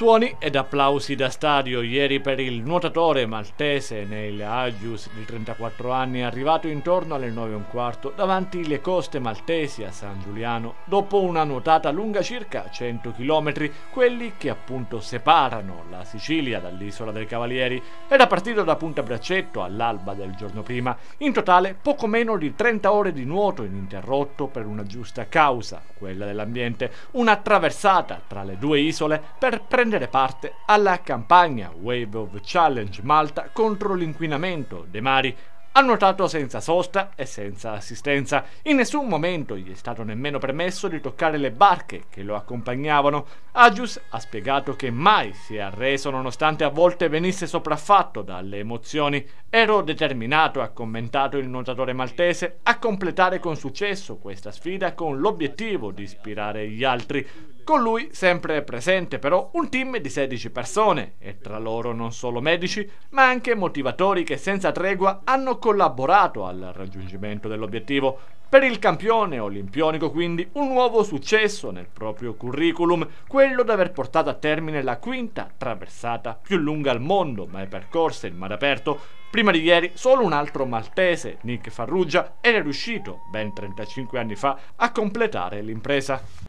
Suoni ed applausi da stadio ieri per il nuotatore maltese Neil Agius di 34 anni arrivato intorno alle 9.15 davanti le coste maltesi a San Giuliano dopo una nuotata lunga circa 100 km, quelli che appunto separano la Sicilia dall'isola dei Cavalieri. Era partito da Punta Braccetto all'alba del giorno prima, in totale poco meno di 30 ore di nuoto ininterrotto per una giusta causa, quella dell'ambiente, una traversata tra le due isole per prendere prendere parte alla campagna Wave of Challenge Malta contro l'inquinamento dei mari. Ha nuotato senza sosta e senza assistenza. In nessun momento gli è stato nemmeno permesso di toccare le barche che lo accompagnavano. Agius ha spiegato che mai si è arreso nonostante a volte venisse sopraffatto dalle emozioni. Ero determinato, ha commentato il nuotatore maltese, a completare con successo questa sfida con l'obiettivo di ispirare gli altri. Con lui sempre è presente però un team di 16 persone e tra loro non solo medici ma anche motivatori che senza tregua hanno collaborato al raggiungimento dell'obiettivo. Per il campione olimpionico quindi un nuovo successo nel proprio curriculum, quello di aver portato a termine la quinta traversata più lunga al mondo mai percorsa in mare aperto. Prima di ieri solo un altro maltese, Nick Farrugia, era riuscito ben 35 anni fa a completare l'impresa.